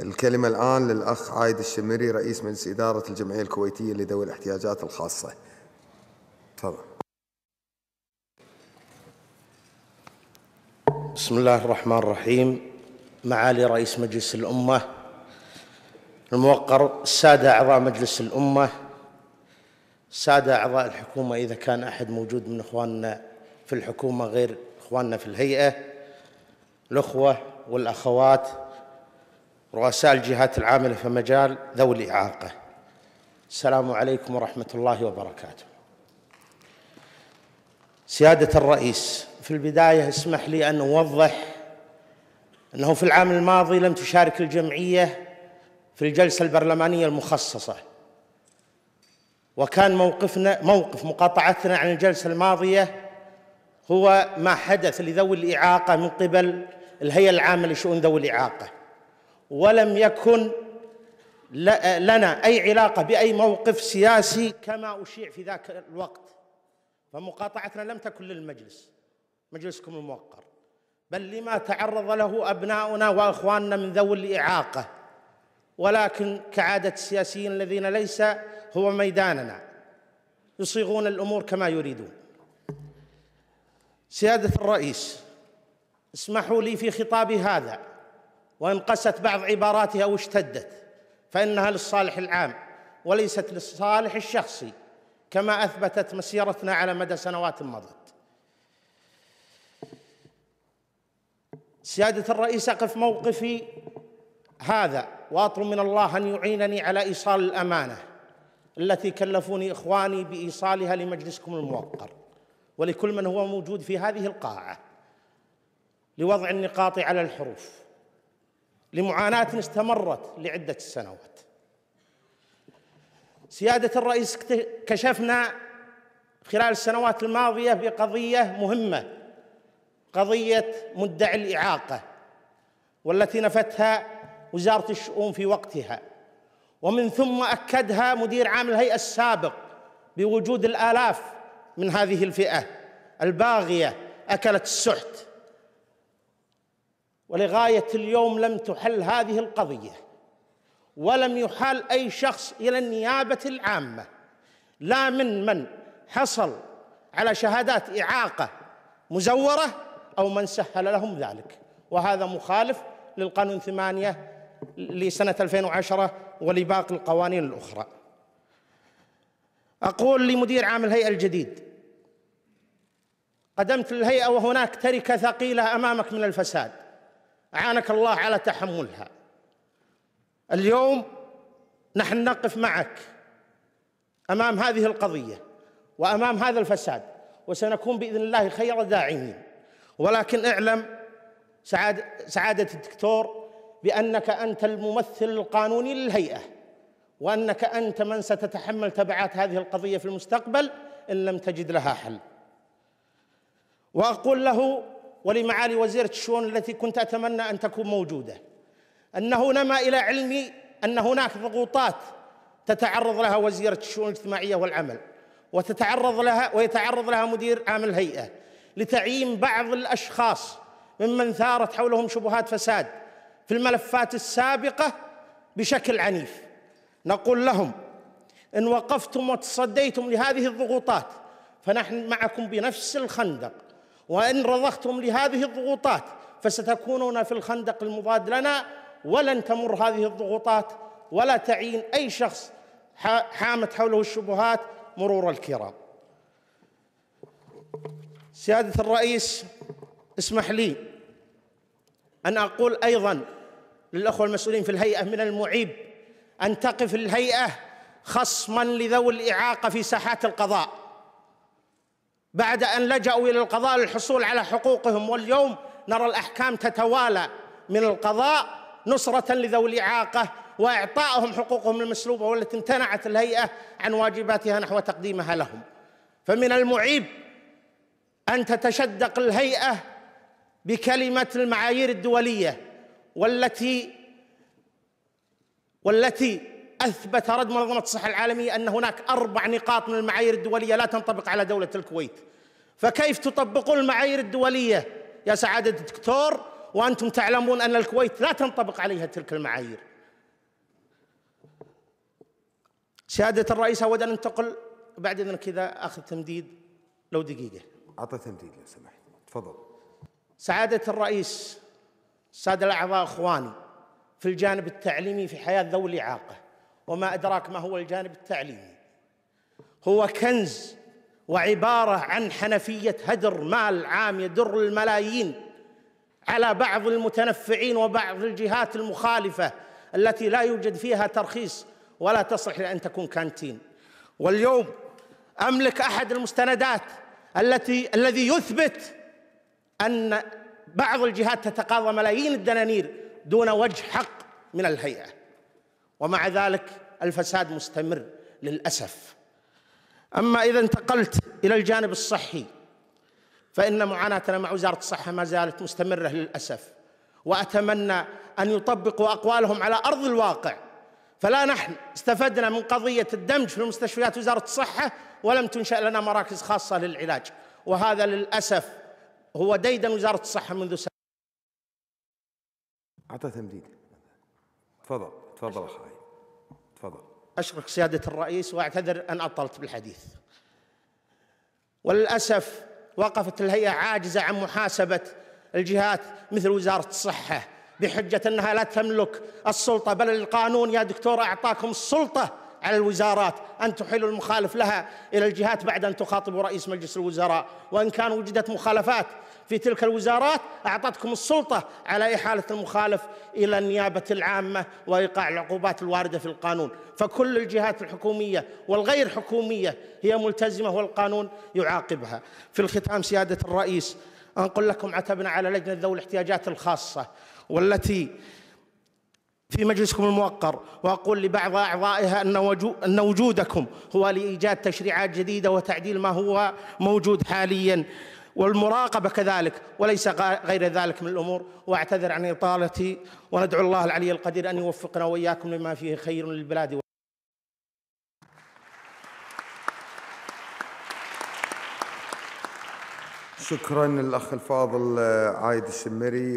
الكلمة الآن للأخ عايد الشمري رئيس مجلس إدارة الجمعية الكويتية لذوي الاحتياجات الخاصة تفضل بسم الله الرحمن الرحيم معالي رئيس مجلس الأمة الموقر السادة أعضاء مجلس الأمة السادة أعضاء الحكومة إذا كان أحد موجود من إخواننا في الحكومة غير إخواننا في الهيئة الأخوة والأخوات رؤساء الجهات العاملة في مجال ذوي الإعاقة السلام عليكم ورحمة الله وبركاته سيادة الرئيس في البداية اسمح لي أن أوضح أنه في العام الماضي لم تشارك الجمعية في الجلسة البرلمانية المخصصة وكان موقفنا موقف مقاطعتنا عن الجلسة الماضية هو ما حدث لذوي الإعاقة من قبل الهيئة العامة لشؤون ذوي الإعاقة ولم يكن لنا أي علاقة بأي موقف سياسي كما أشيع في ذاك الوقت فمقاطعتنا لم تكن للمجلس مجلسكم الموقر بل لما تعرض له أبناؤنا وأخواننا من ذوي الإعاقة ولكن كعادة السياسيين الذين ليس هو ميداننا يصيغون الأمور كما يريدون سيادة الرئيس اسمحوا لي في خطابي هذا وان قست بعض عباراتها واشتدت فانها للصالح العام وليست للصالح الشخصي كما اثبتت مسيرتنا على مدى سنوات مضت سياده الرئيس اقف موقفي هذا واطلب من الله ان يعينني على ايصال الامانه التي كلفوني اخواني بايصالها لمجلسكم الموقر ولكل من هو موجود في هذه القاعه لوضع النقاط على الحروف لمعاناة استمرت لعدة سنوات سيادة الرئيس كشفنا خلال السنوات الماضية بقضية مهمة قضية مدعي الإعاقة والتي نفتها وزارة الشؤون في وقتها ومن ثم أكدها مدير عام الهيئة السابق بوجود الآلاف من هذه الفئة الباغية أكلت السحت ولغايه اليوم لم تحل هذه القضيه ولم يحال اي شخص الى النيابه العامه لا من من حصل على شهادات اعاقه مزوره او من سهل لهم ذلك وهذا مخالف للقانون ثمانيه لسنه 2010 ولباقي القوانين الاخرى اقول لمدير عام الهيئه الجديد قدمت للهيئه وهناك تركه ثقيله امامك من الفساد أعانك الله على تحملها اليوم نحن نقف معك أمام هذه القضية وأمام هذا الفساد وسنكون بإذن الله خير داعمين ولكن اعلم سعادة, سعادة الدكتور بأنك أنت الممثل القانوني للهيئة وأنك أنت من ستتحمل تبعات هذه القضية في المستقبل إن لم تجد لها حل وأقول له ولمعالي وزيرة الشؤون التي كنت أتمنى أن تكون موجودة أنه نما إلى علمي أن هناك ضغوطات تتعرض لها وزيرة الشؤون الاجتماعية والعمل وتتعرض لها ويتعرض لها مدير عام الهيئة لتعيين بعض الأشخاص ممن ثارت حولهم شبهات فساد في الملفات السابقة بشكل عنيف نقول لهم إن وقفتم وتصديتم لهذه الضغوطات فنحن معكم بنفس الخندق وان رضختم لهذه الضغوطات فستكونون في الخندق المضاد لنا ولن تمر هذه الضغوطات ولا تعين اي شخص حامت حوله الشبهات مرور الكرام. سياده الرئيس اسمح لي ان اقول ايضا للاخوه المسؤولين في الهيئه من المعيب ان تقف الهيئه خصما لذوي الاعاقه في ساحات القضاء بعد ان لجاوا الى القضاء للحصول على حقوقهم واليوم نرى الاحكام تتوالى من القضاء نصره لذوي الاعاقه واعطائهم حقوقهم المسلوبه والتي امتنعت الهيئه عن واجباتها نحو تقديمها لهم فمن المعيب ان تتشدق الهيئه بكلمه المعايير الدوليه والتي والتي أثبت رد منظمة الصحة العالمية أن هناك أربع نقاط من المعايير الدولية لا تنطبق على دولة الكويت فكيف تطبقون المعايير الدولية يا سعادة الدكتور وأنتم تعلمون أن الكويت لا تنطبق عليها تلك المعايير سيادة الرئيس أود أن أنتقل بعد إذنك كذا أخذ تمديد لو دقيقة أعطى تمديد لو سمحت تفضل سعادة الرئيس السادة الأعضاء إخواني في الجانب التعليمي في حياة ذوي الإعاقة وما أدراك ما هو الجانب التعليمي هو كنز وعبارة عن حنفية هدر مال عام يدر الملايين على بعض المتنفعين وبعض الجهات المخالفة التي لا يوجد فيها ترخيص ولا تصلح لأن تكون كانتين واليوم أملك أحد المستندات التي الذي يثبت أن بعض الجهات تتقاضى ملايين الدنانير دون وجه حق من الهيئة ومع ذلك الفساد مستمر للاسف اما اذا انتقلت الى الجانب الصحي فان معاناتنا مع وزاره الصحه ما زالت مستمره للاسف واتمنى ان يطبقوا اقوالهم على ارض الواقع فلا نحن استفدنا من قضيه الدمج في مستشفيات وزاره الصحه ولم تنشا لنا مراكز خاصه للعلاج وهذا للاسف هو ديدن وزاره الصحه منذ سنه اعطى تمديد تفضل تفضل اخي تفضل اشكرك سياده الرئيس واعتذر ان اطلت بالحديث وللاسف وقفت الهيئه عاجزه عن محاسبه الجهات مثل وزاره الصحه بحجه انها لا تملك السلطه بل القانون يا دكتور اعطاكم السلطه على الوزارات أن تحيل المخالف لها إلى الجهات بعد أن تخاطب رئيس مجلس الوزراء وإن كان وجدت مخالفات في تلك الوزارات أعطتكم السلطة على إحالة المخالف إلى النيابة العامة وإيقاع العقوبات الواردة في القانون فكل الجهات الحكومية والغير حكومية هي ملتزمة والقانون يعاقبها في الختام سيادة الرئيس أنقل لكم عتبنا على لجنة ذوي الاحتياجات الخاصة والتي في مجلسكم الموقر واقول لبعض اعضائها ان ان وجودكم هو لايجاد تشريعات جديده وتعديل ما هو موجود حاليا والمراقبه كذلك وليس غير ذلك من الامور واعتذر عن اطالتي وندعو الله العلي القدير ان يوفقنا واياكم لما فيه خير للبلاد شكرا للاخ الفاضل آه، عايد السمري